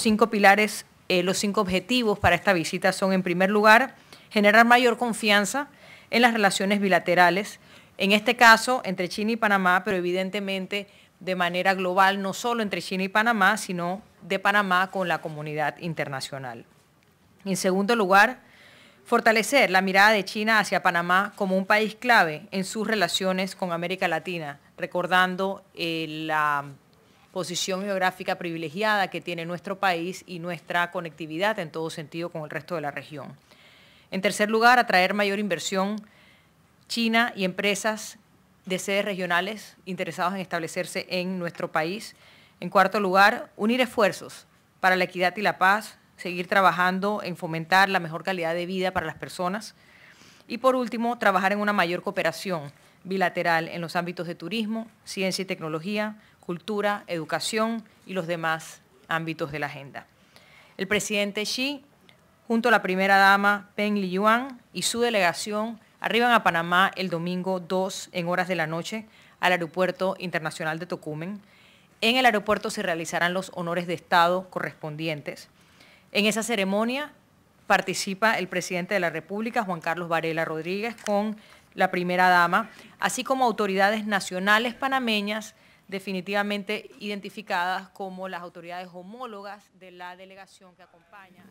cinco pilares, eh, los cinco objetivos para esta visita son, en primer lugar, generar mayor confianza en las relaciones bilaterales, en este caso entre China y Panamá, pero evidentemente de manera global, no solo entre China y Panamá, sino de Panamá con la comunidad internacional. En segundo lugar, fortalecer la mirada de China hacia Panamá como un país clave en sus relaciones con América Latina, recordando eh, la posición geográfica privilegiada que tiene nuestro país y nuestra conectividad en todo sentido con el resto de la región. En tercer lugar, atraer mayor inversión china y empresas de sedes regionales interesados en establecerse en nuestro país. En cuarto lugar, unir esfuerzos para la equidad y la paz, seguir trabajando en fomentar la mejor calidad de vida para las personas. Y por último, trabajar en una mayor cooperación bilateral en los ámbitos de turismo, ciencia y tecnología, cultura, educación y los demás ámbitos de la agenda. El presidente Xi, junto a la primera dama Peng Liyuan y su delegación, arriban a Panamá el domingo 2 en horas de la noche al Aeropuerto Internacional de Tocumen. En el aeropuerto se realizarán los honores de Estado correspondientes. En esa ceremonia participa el presidente de la República, Juan Carlos Varela Rodríguez, con la primera dama, así como autoridades nacionales panameñas definitivamente identificadas como las autoridades homólogas de la delegación que acompaña.